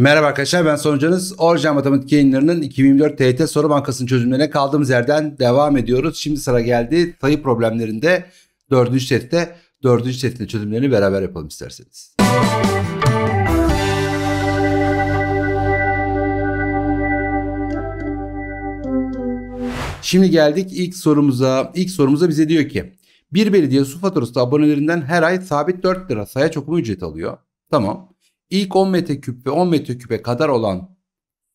Merhaba arkadaşlar ben Sonucanız. Orjinal Matematik yayınlarının 2024 TET Soru Bankası'nın çözümlerine kaldığımız yerden devam ediyoruz. Şimdi sıra geldi sayı problemlerinde 4. sette 4. setin çözümlerini beraber yapalım isterseniz. Şimdi geldik ilk sorumuza. İlk sorumuza bize diyor ki bir belediye su faturası abonelerinden her ay sabit 4 lira sayaç okuma ücreti alıyor. Tamam. İlk 10 metreküp ve 10 metreküpe kadar olan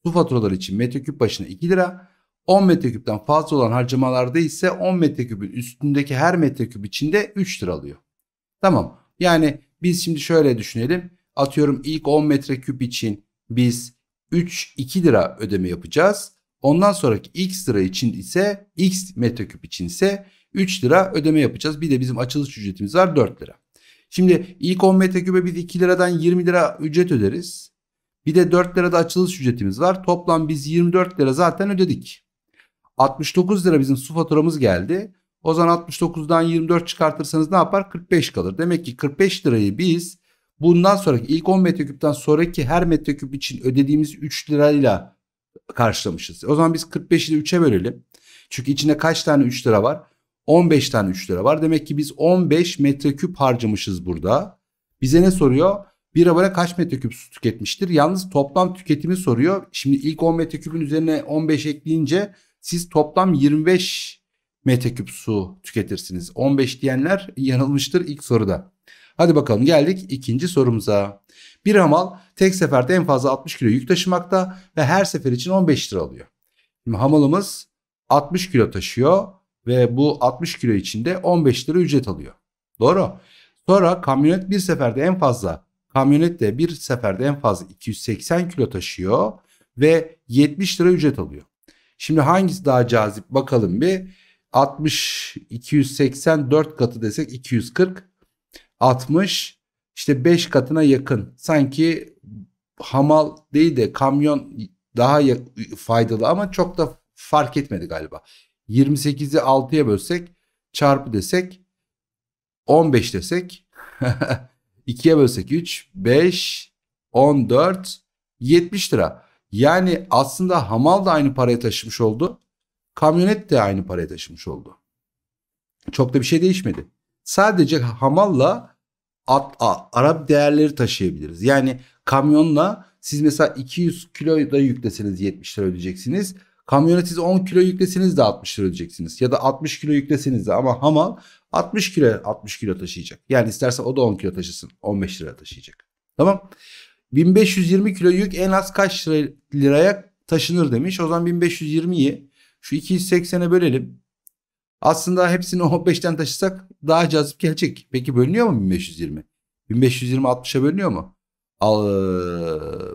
su faturaları için metreküp başına 2 lira, 10 metreküpten fazla olan harcamalarda ise 10 metreküpün üstündeki her metreküp içinde 3 lira alıyor. Tamam. Yani biz şimdi şöyle düşünelim. Atıyorum ilk 10 metreküp için biz 3-2 lira ödeme yapacağız. Ondan sonraki x lira için ise x metreküp için ise 3 lira ödeme yapacağız. Bir de bizim açılış ücretimiz var 4 lira. Şimdi ilk 10 metrekübe biz 2 liradan 20 lira ücret öderiz. Bir de 4 lirada açılış ücretimiz var. Toplam biz 24 lira zaten ödedik. 69 lira bizim su faturamız geldi. O zaman 69'dan 24 çıkartırsanız ne yapar? 45 kalır. Demek ki 45 lirayı biz bundan sonraki ilk 10 metreküpten sonraki her metreküp için ödediğimiz 3 lirayla karşılamışız. O zaman biz 45'i de 3'e bölelim. Çünkü içinde kaç tane 3 lira var? 15 tane 3 lira var. Demek ki biz 15 metreküp harcamışız burada. Bize ne soruyor? Bir abone kaç metreküp su tüketmiştir? Yalnız toplam tüketimi soruyor. Şimdi ilk 10 metreküpün üzerine 15 ekleyince siz toplam 25 metreküp su tüketirsiniz. 15 diyenler yanılmıştır ilk soruda. Hadi bakalım geldik ikinci sorumuza. Bir hamal tek seferde en fazla 60 kilo yük taşımakta ve her sefer için 15 lira alıyor. Şimdi hamalımız 60 kilo taşıyor ve bu 60 kilo içinde 15 lira ücret alıyor. Doğru. Sonra kamyonet bir seferde en fazla kamyonet de bir seferde en fazla 280 kilo taşıyor ve 70 lira ücret alıyor. Şimdi hangisi daha cazip bakalım bir. 60 280 4 katı desek 240 60 işte 5 katına yakın. Sanki hamal değil de kamyon daha faydalı ama çok da fark etmedi galiba. 28'i 6'ya bölsek çarpı desek 15 desek 2'ye bölsek 3 5 14 70 lira. Yani aslında hamal da aynı paraya taşımış oldu. Kamyonet de aynı paraya taşımış oldu. Çok da bir şey değişmedi. Sadece hamalla at, at, Arap değerleri taşıyabiliriz. Yani kamyonla siz mesela 200 kilo da yükleseniz 70 lira ödeyeceksiniz. Kamyona siz 10 kilo yükleseniz de 60 lira ödeyeceksiniz. Ya da 60 kilo yükleseniz de ama hamal 60 kilo 60 kilo taşıyacak. Yani isterse o da 10 kilo taşısın. 15 lira taşıyacak. Tamam. 1520 kilo yük en az kaç liraya taşınır demiş. O zaman 1520'yi şu 280'e bölelim. Aslında hepsini 15'ten taşısak daha cazip gelecek. Peki bölünüyor mu 1520? 1520 60'a bölünüyor mu? Al,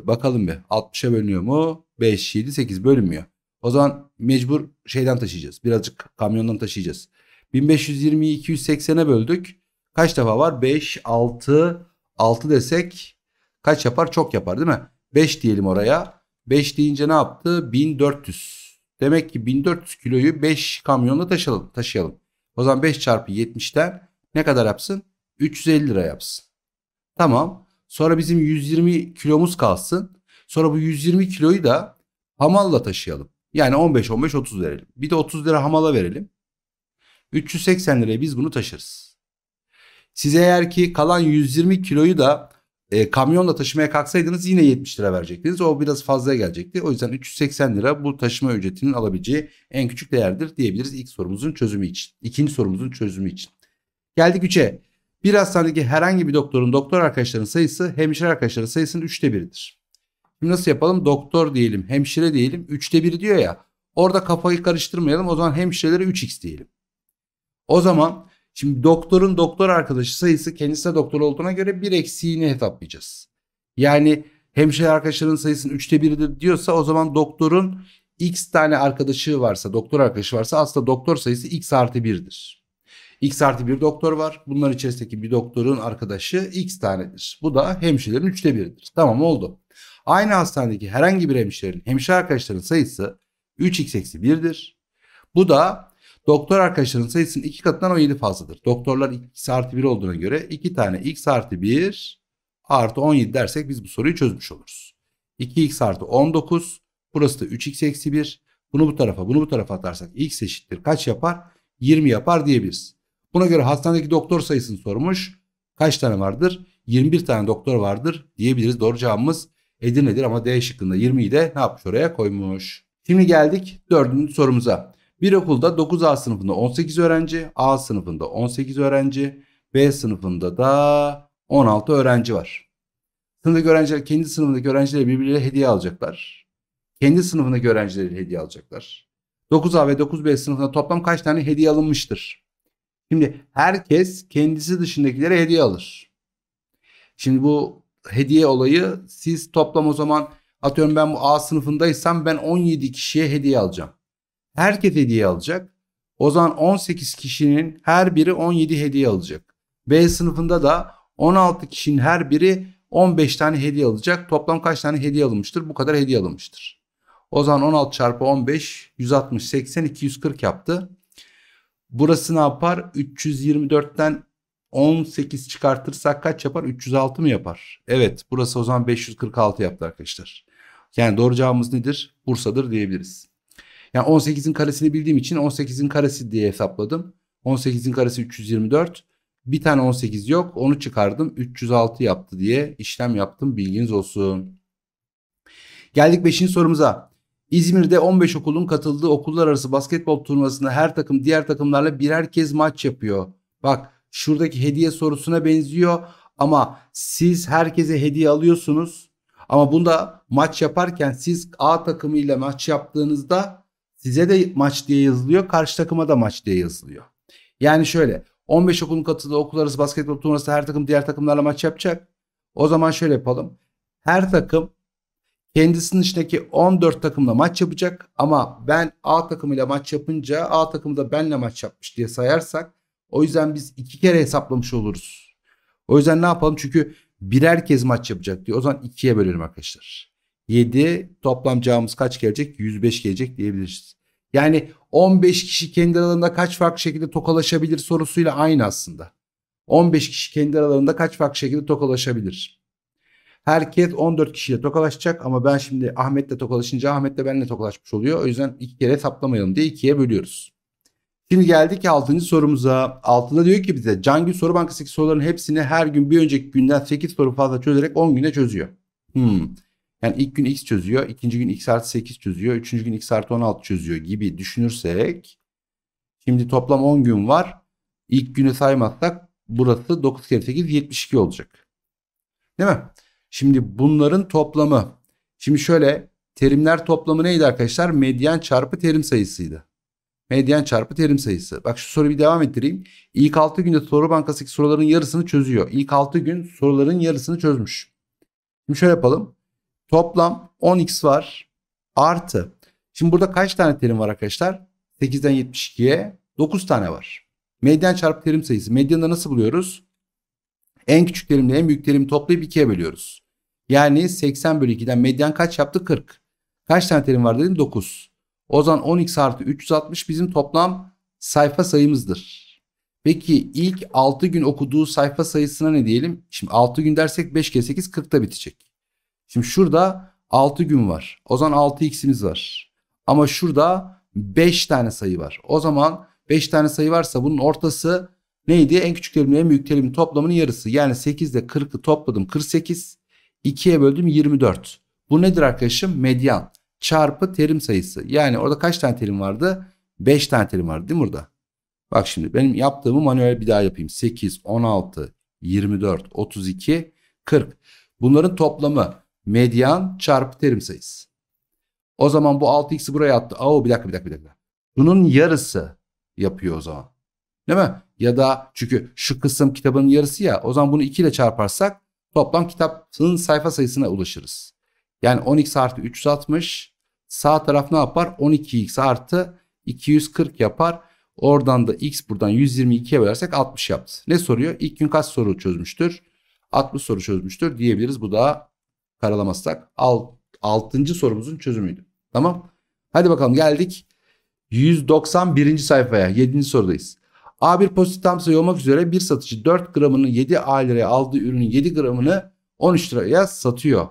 bakalım bir. 60'a bölünüyor mu? 5, 7, 8 bölünmüyor. O zaman mecbur şeyden taşıyacağız. Birazcık kamyondan taşıyacağız. 1520'yi 280'e böldük. Kaç defa var? 5, 6, 6 desek kaç yapar? Çok yapar değil mi? 5 diyelim oraya. 5 deyince ne yaptı? 1400. Demek ki 1400 kiloyu 5 kamyonla taşıyalım. taşıyalım. O zaman 5 çarpı 70'ten ne kadar yapsın? 350 lira yapsın. Tamam. Sonra bizim 120 kilomuz kalsın. Sonra bu 120 kiloyu da hamalla taşıyalım. Yani 15 15 30 verelim. Bir de 30 lira hamala verelim. 380 liraya biz bunu taşırız. Siz eğer ki kalan 120 kiloyu da e, kamyonla taşımaya kalksaydınız yine 70 lira verecektiniz. O biraz fazla gelecekti. O yüzden 380 lira bu taşıma ücretinin alabileceği en küçük değerdir diyebiliriz ilk sorumuzun çözümü için. İkinci sorumuzun çözümü için. Geldik 3'e. Bir hastanedeki herhangi bir doktorun doktor arkadaşlarının sayısı hemşire arkadaşları sayısının 3'te 1'idir. Şimdi nasıl yapalım? Doktor diyelim, hemşire diyelim. Üçte biri diyor ya. Orada kafayı karıştırmayalım. O zaman hemşirelere 3x diyelim. O zaman şimdi doktorun doktor arkadaşı sayısı kendisi de doktor olduğuna göre bir eksiğini hesaplayacağız. Yani hemşire arkadaşlarının sayısının üçte biridir diyorsa o zaman doktorun x tane arkadaşı varsa, doktor arkadaşı varsa aslında doktor sayısı x artı 1'dir. X artı bir doktor var. Bunların içerisindeki bir doktorun arkadaşı X tanedir. Bu da hemşirelerin üçte biridir. Tamam oldu. Aynı hastanedeki herhangi bir hemşirenin hemşire arkadaşlarının sayısı 3x 1'dir. Bu da doktor arkadaşlarının sayısının 2 katından 17 fazladır. Doktorlar x artı 1 olduğuna göre 2 tane x artı 1 artı 17 dersek biz bu soruyu çözmüş oluruz. 2x artı 19 burası da 3x 1 bunu bu tarafa bunu bu tarafa atarsak x eşittir kaç yapar? 20 yapar diyebiliriz. Buna göre hastanedeki doktor sayısını sormuş. Kaç tane vardır? 21 tane doktor vardır diyebiliriz. Doğru cevabımız Edirne'dir ama D şıkkında 20'yi de ne yapmış oraya koymuş. Şimdi geldik dördüncü sorumuza. Bir okulda 9A sınıfında 18 öğrenci, A sınıfında 18 öğrenci, B sınıfında da 16 öğrenci var. Sınıfındaki öğrenciler kendi sınıfındaki öğrencilere birbirleriyle hediye alacaklar. Kendi sınıfındaki öğrencilere hediye alacaklar. 9A ve 9B sınıfında toplam kaç tane hediye alınmıştır? Şimdi herkes kendisi dışındakilere hediye alır. Şimdi bu hediye olayı siz toplam o zaman atıyorum ben bu A sınıfındaysam ben 17 kişiye hediye alacağım. Herkes hediye alacak. O zaman 18 kişinin her biri 17 hediye alacak. B sınıfında da 16 kişinin her biri 15 tane hediye alacak. Toplam kaç tane hediye alınmıştır? Bu kadar hediye alınmıştır. O zaman 16 çarpı 15 160 80 240 yaptı. Burası ne yapar? 324'ten 18 çıkartırsak kaç yapar? 306 mı yapar? Evet burası o zaman 546 yaptı arkadaşlar. Yani doğru cevabımız nedir? Bursa'dır diyebiliriz. Yani 18'in karesini bildiğim için 18'in karesi diye hesapladım. 18'in karesi 324. Bir tane 18 yok. Onu çıkardım. 306 yaptı diye işlem yaptım. Bilginiz olsun. Geldik 5. sorumuza. İzmir'de 15 okulun katıldığı okullar arası basketbol turnuvasında her takım diğer takımlarla birer kez maç yapıyor. Bak şuradaki hediye sorusuna benziyor ama siz herkese hediye alıyorsunuz. Ama bunda maç yaparken siz A takımıyla maç yaptığınızda size de maç diye yazılıyor, karşı takıma da maç diye yazılıyor. Yani şöyle 15 okulun katıldığı okul arası basketbol turnuvası her takım diğer takımlarla maç yapacak. O zaman şöyle yapalım. Her takım kendisinin içindeki 14 takımla maç yapacak ama ben A takımıyla maç yapınca A takımı da benle maç yapmış diye sayarsak o yüzden biz iki kere hesaplamış oluruz. O yüzden ne yapalım? Çünkü birer kez maç yapacak diyor. O zaman ikiye bölelim arkadaşlar. 7 toplam cevabımız kaç gelecek? 105 gelecek diyebiliriz. Yani 15 kişi kendi aralarında kaç farklı şekilde tokalaşabilir sorusuyla aynı aslında. 15 kişi kendi aralarında kaç farklı şekilde tokalaşabilir? Herkes 14 kişiyle tokalaşacak ama ben şimdi Ahmet'le tokalaşınca Ahmet'le benimle tokalaşmış oluyor. O yüzden iki kere hesaplamayalım diye ikiye bölüyoruz. Şimdi geldik 6. sorumuza. Altında diyor ki bize Cangül Soru Bankası'ndaki soruların hepsini her gün bir önceki günden 8 soru fazla çözerek 10 güne çözüyor. Hmm. Yani ilk gün x çözüyor, ikinci gün x artı 8 çözüyor, üçüncü gün x artı 16 çözüyor gibi düşünürsek şimdi toplam 10 gün var. İlk günü saymazsak burası 9 kere 8 72 olacak. Değil mi? Şimdi bunların toplamı. Şimdi şöyle terimler toplamı neydi arkadaşlar? Medyan çarpı terim sayısıydı. Medyan çarpı terim sayısı. Bak şu soruyu bir devam ettireyim. İlk 6 günde soru bankasındaki soruların yarısını çözüyor. İlk 6 gün soruların yarısını çözmüş. Şimdi şöyle yapalım. Toplam 10x var. Artı. Şimdi burada kaç tane terim var arkadaşlar? 8'den 72'ye 9 tane var. Medyan çarpı terim sayısı. Medyanı nasıl buluyoruz? En küçük terimle en büyük terimi toplayıp 2'ye bölüyoruz. Yani 80 bölü 2'den medyan kaç yaptı? 40. Kaç tane terim var dedim? 9. O zaman 10x artı 360 bizim toplam sayfa sayımızdır. Peki ilk 6 gün okuduğu sayfa sayısına ne diyelim? Şimdi 6 gün dersek 5 kez 8 40'ta bitecek. Şimdi şurada 6 gün var. O zaman 6x'imiz var. Ama şurada 5 tane sayı var. O zaman 5 tane sayı varsa bunun ortası neydi? En küçük terimle en büyük terimin toplamının yarısı. Yani 8 ile 40'ı topladım 48. 2'ye böldüm 24. Bu nedir arkadaşım? Medyan çarpı terim sayısı. Yani orada kaç tane terim vardı? 5 tane terim vardı değil mi burada? Bak şimdi benim yaptığımı manuel bir daha yapayım. 8, 16, 24, 32, 40. Bunların toplamı medyan çarpı terim sayısı. O zaman bu 6x'i buraya attı. Aa bir dakika bir dakika bir dakika. Bunun yarısı yapıyor o zaman. Değil mi? Ya da çünkü şu kısım kitabın yarısı ya. O zaman bunu 2 ile çarparsak toplam kitabın sayfa sayısına ulaşırız. Yani 10x artı 360 sağ taraf ne yapar? 12x artı 240 yapar. Oradan da x buradan 122'ye bölersek 60 yaptı. Ne soruyor? İlk gün kaç soru çözmüştür? 60 soru çözmüştür diyebiliriz. Bu da karalamazsak 6. sorumuzun çözümüydü. Tamam. Hadi bakalım geldik 191. sayfaya 7. sorudayız. A1 pozitif tam sayı olmak üzere bir satıcı 4 gramını 7 A liraya aldığı ürünün 7 gramını 13 liraya satıyor.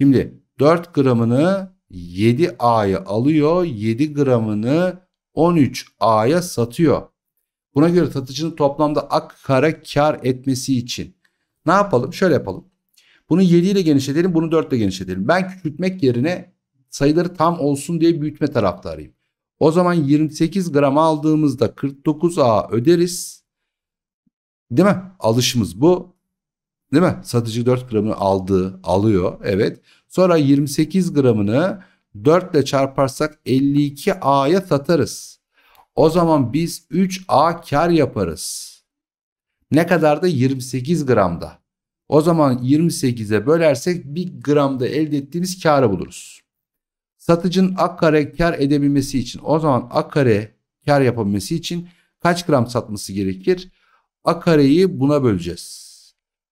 Şimdi 4 gramını 7A'ya alıyor, 7 gramını 13A'ya satıyor. Buna göre satıcının toplamda ak kara kar etmesi için ne yapalım? Şöyle yapalım. Bunu 7 ile genişletelim, bunu 4 ile genişletelim. Ben küçültmek yerine sayıları tam olsun diye büyütme taraftarıyım. O zaman 28 gram aldığımızda 49A öderiz. Değil mi? Alışımız bu. Değil mi? Satıcı 4 gramını aldı, alıyor. Evet. Sonra 28 gramını 4 ile çarparsak 52A'ya satarız. O zaman biz 3A kar yaparız. Ne kadar da 28 gramda. O zaman 28'e bölersek 1 gramda elde ettiğimiz karı buluruz. Satıcın A kare kar edebilmesi için o zaman A kare kar yapabilmesi için kaç gram satması gerekir? A kareyi buna böleceğiz.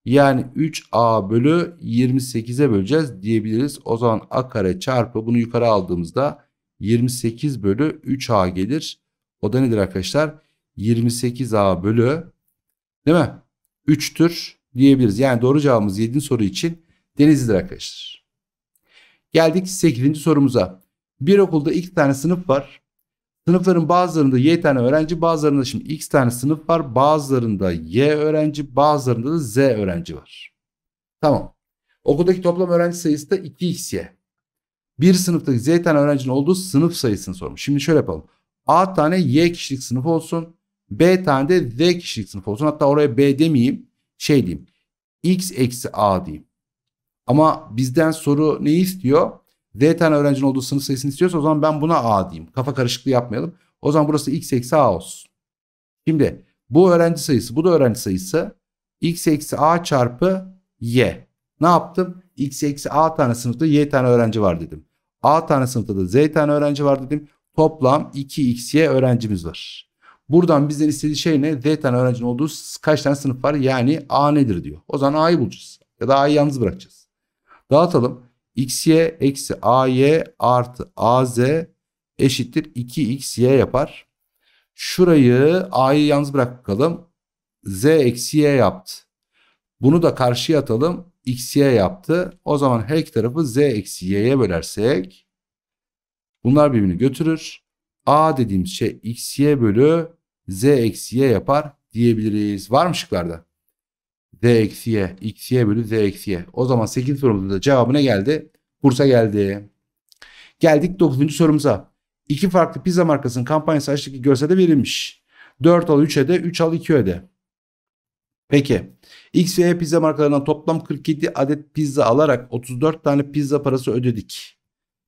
Yani 3a bölü 28'e böleceğiz diyebiliriz. O zaman a kare çarpı bunu yukarı aldığımızda 28 bölü 3a gelir. O da nedir arkadaşlar? 28a bölü değil mi? 3'tür diyebiliriz. Yani doğru cevabımız 7. soru için Denizli'dir arkadaşlar. Geldik 8. sorumuza. Bir okulda iki tane sınıf var. Sınıfların bazılarında Y tane öğrenci bazılarında şimdi X tane sınıf var. Bazılarında Y öğrenci bazılarında da Z öğrenci var. Tamam. Okuldaki toplam öğrenci sayısı da 2XY. Bir sınıftaki Z tane öğrencinin olduğu sınıf sayısını sormuş. Şimdi şöyle yapalım. A tane Y kişilik sınıf olsun. B tane de Z kişilik sınıf olsun. Hatta oraya B demeyeyim. Şey diyeyim. X eksi A diyeyim. Ama bizden soru ne istiyor? D tane öğrencinin olduğu sınıf sayısını istiyorsa o zaman ben buna A diyeyim. Kafa karışıklığı yapmayalım. O zaman burası x eksi A olsun. Şimdi bu öğrenci sayısı bu da öğrenci sayısı. x eksi A çarpı Y. Ne yaptım? x eksi A tane sınıfta Y tane öğrenci var dedim. A tane sınıfta da Z tane öğrenci var dedim. Toplam 2xy öğrencimiz var. Buradan bizden istediği şey ne? Z tane öğrencinin olduğu kaç tane sınıf var? Yani A nedir diyor. O zaman A'yı bulacağız. Ya da A'yı yalnız bırakacağız. Dağıtalım xy eksi ay artı az eşittir 2xy yapar. Şurayı a'yı yalnız bırakalım. z eksi y yaptı. Bunu da karşıya atalım. xy yaptı. O zaman her iki tarafı z eksi y'ye bölersek bunlar birbirini götürür. a dediğimiz şey xy bölü z eksi y yapar diyebiliriz. Var mı şıklarda? z eksiye x y bölü z eksiye. O zaman 8 sorumuzun da cevabı ne geldi? Bursa geldi. Geldik 9. sorumuza. İki farklı pizza markasının kampanyası açtaki görselde verilmiş. 4 al 3 öde, 3 al 2 öde. Peki. X ve Y pizza markalarından toplam 47 adet pizza alarak 34 tane pizza parası ödedik.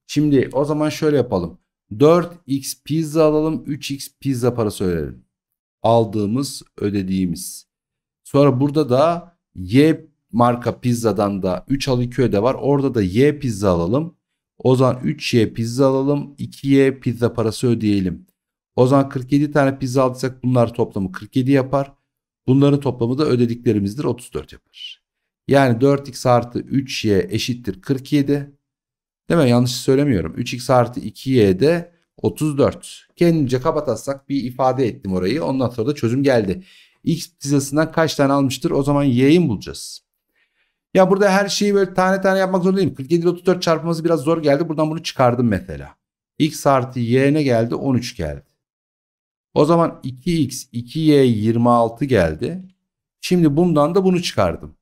Şimdi o zaman şöyle yapalım. 4x pizza alalım, 3x pizza parası ödeyelim. Aldığımız, ödediğimiz. Sonra burada da Y marka pizzadan da 3 al 2 öde var. Orada da Y pizza alalım. O zaman 3Y pizza alalım. 2Y pizza parası ödeyelim. O zaman 47 tane pizza aldıysak bunlar toplamı 47 yapar. Bunların toplamı da ödediklerimizdir 34 yapar. Yani 4x artı 3y eşittir 47. Değil mi? Yanlış söylemiyorum. 3x artı 2y de 34. Kendince kapatatsak bir ifade ettim orayı. Ondan sonra da çözüm geldi. X pizzasından kaç tane almıştır? O zaman Y'yi bulacağız? Ya burada her şeyi böyle tane tane yapmak zorunda değilim. 47 ile 34 çarpması biraz zor geldi. Buradan bunu çıkardım mesela. X artı Y ne geldi? 13 geldi. O zaman 2X 2Y 26 geldi. Şimdi bundan da bunu çıkardım.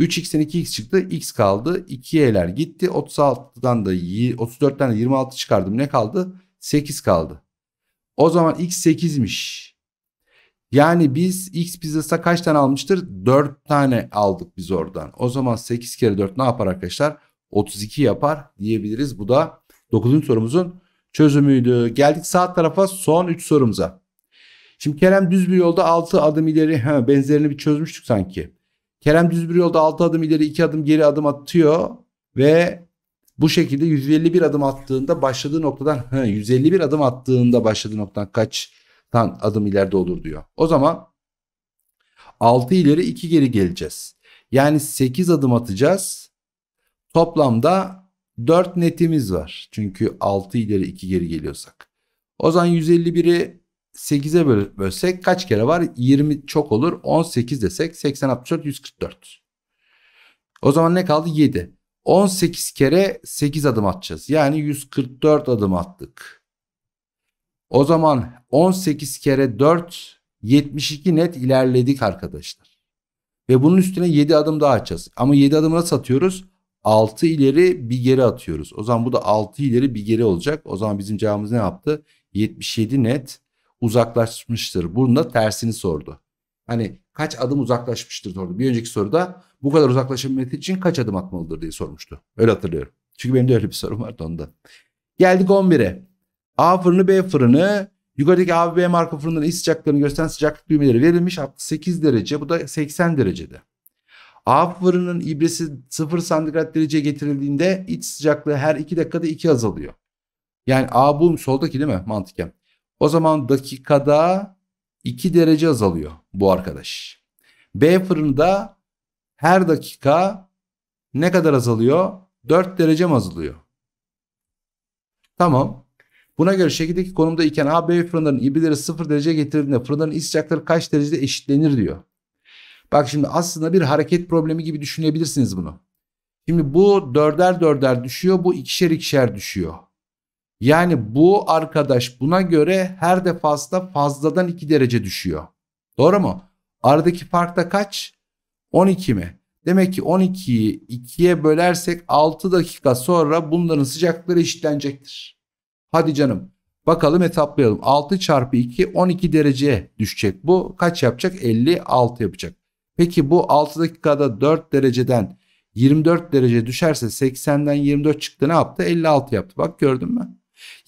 3x'ten 2x çıktı. x kaldı. 2y'ler gitti. 36'dan da 34'ten de 26 çıkardım. Ne kaldı? 8 kaldı. O zaman x 8'miş. Yani biz X pizzasına kaç tane almıştır? 4 tane aldık biz oradan. O zaman 8 kere 4 ne yapar arkadaşlar? 32 yapar diyebiliriz. Bu da 9. sorumuzun çözümüydü. Geldik sağ tarafa son 3 sorumuza. Şimdi Kerem düz bir yolda 6 adım ileri he, benzerini bir çözmüştük sanki. Kerem düz bir yolda 6 adım ileri 2 adım geri adım atıyor ve bu şekilde 151 adım attığında başladığı noktadan he, 151 adım attığında başladığı noktadan kaç tan adım ileride olur diyor. O zaman 6 ileri 2 geri geleceğiz. Yani 8 adım atacağız. Toplamda 4 netimiz var. Çünkü 6 ileri 2 geri geliyorsak. O zaman 151'i 8'e bölsek kaç kere var? 20 çok olur. 18 desek 80 64 144. O zaman ne kaldı? 7. 18 kere 8 adım atacağız. Yani 144 adım attık. O zaman 18 kere 4 72 net ilerledik arkadaşlar. Ve bunun üstüne 7 adım daha atacağız. Ama 7 adımına satıyoruz. 6 ileri bir geri atıyoruz. O zaman bu da 6 ileri bir geri olacak. O zaman bizim cevabımız ne yaptı? 77 net uzaklaşmıştır. Bunun da tersini sordu. Hani kaç adım uzaklaşmıştır sordu. Bir önceki soruda bu kadar uzaklaşabilmesi için kaç adım atmalıdır diye sormuştu. Öyle hatırlıyorum. Çünkü benim de öyle bir sorum vardı onda. Geldik 11'e. A fırını B fırını yukarıdaki A ve B marka fırınların iç sıcaklıklarını gösteren sıcaklık düğmeleri verilmiş 68 derece bu da 80 derecede. A fırının ibresi 0 santigrat dereceye getirildiğinde iç sıcaklığı her 2 dakikada 2 azalıyor. Yani A bu soldaki değil mi mantıken? O zaman dakikada 2 derece azalıyor bu arkadaş. B fırında her dakika ne kadar azalıyor? 4 derece mi azalıyor? Tamam. Buna göre şekildeki konumda iken AB fırınların ibreleri 0 derece getirildiğinde fırınların iç sıcakları kaç derecede eşitlenir diyor. Bak şimdi aslında bir hareket problemi gibi düşünebilirsiniz bunu. Şimdi bu dörder dörder düşüyor bu ikişer ikişer düşüyor. Yani bu arkadaş buna göre her defasında fazladan 2 derece düşüyor. Doğru mu? Aradaki fark da kaç? 12 mi? Demek ki 12'yi 2'ye bölersek 6 dakika sonra bunların sıcaklıkları eşitlenecektir. Hadi canım bakalım hesaplayalım. 6 çarpı 2 12 dereceye düşecek. Bu kaç yapacak? 56 yapacak. Peki bu 6 dakikada 4 dereceden 24 derece düşerse 80'den 24 çıktı ne yaptı? 56 yaptı. Bak gördün mü?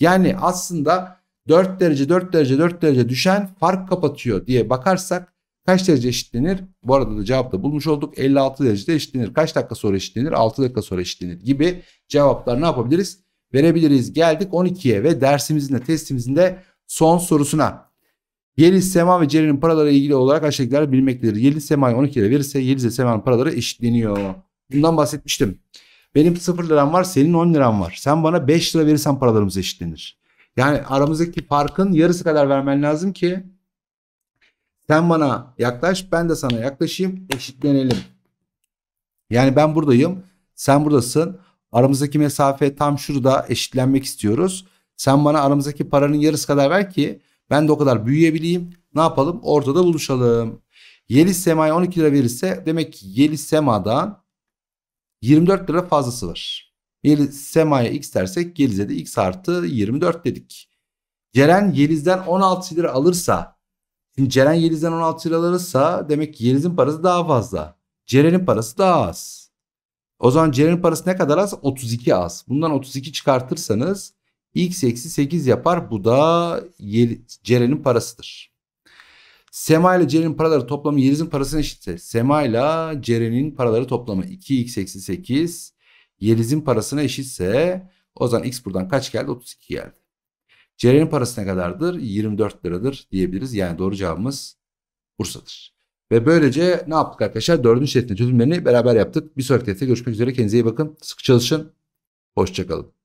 Yani aslında 4 derece 4 derece 4 derece düşen fark kapatıyor diye bakarsak kaç derece eşitlenir? Bu arada da cevap da bulmuş olduk. 56 derecede eşitlenir. Kaç dakika sonra eşitlenir? 6 dakika sonra eşitlenir gibi cevaplar ne yapabiliriz? verebiliriz. Geldik 12'ye ve dersimizin de testimizin de son sorusuna. Yeliz Sema ve Ceren'in paraları ilgili olarak aşağıdakiler bilmektedir. Yeliz Sema'yı 12 ile verirse Yeliz ve Sema'nın paraları eşitleniyor. Bundan bahsetmiştim. Benim 0 liram var, senin 10 liram var. Sen bana 5 lira verirsen paralarımız eşitlenir. Yani aramızdaki farkın yarısı kadar vermen lazım ki sen bana yaklaş, ben de sana yaklaşayım, eşitlenelim. Yani ben buradayım, sen buradasın. Aramızdaki mesafe tam şurada eşitlenmek istiyoruz. Sen bana aramızdaki paranın yarısı kadar ver ki ben de o kadar büyüyebileyim. Ne yapalım? Ortada buluşalım. Yeliz Sema'ya 12 lira verirse demek ki Yeliz Sema'dan 24 lira fazlası var. Yeliz Sema'ya x dersek Yeliz'e de x artı 24 dedik. Ceren Yeliz'den 16 lira alırsa Şimdi Ceren Yeliz'den 16 lira alırsa demek ki Yeliz'in parası daha fazla. Ceren'in parası daha az. O zaman c'nin parası ne kadar az? 32 az. Bundan 32 çıkartırsanız x eksi 8 yapar. Bu da Ceren'in parasıdır. Sema ile Ceren'in paraları toplamı Yeliz'in parasına eşitse. Sema ile Ceren'in paraları toplamı 2x eksi 8. Yeliz'in parasına eşitse o zaman x buradan kaç geldi? 32 geldi. Ceren'in parası ne kadardır? 24 liradır diyebiliriz. Yani doğru cevabımız Bursa'dır. Ve böylece ne yaptık arkadaşlar? Dördüncü setin çözümlerini beraber yaptık. Bir sonraki testte görüşmek üzere. Kendinize iyi bakın. Sıkı çalışın. Hoşçakalın.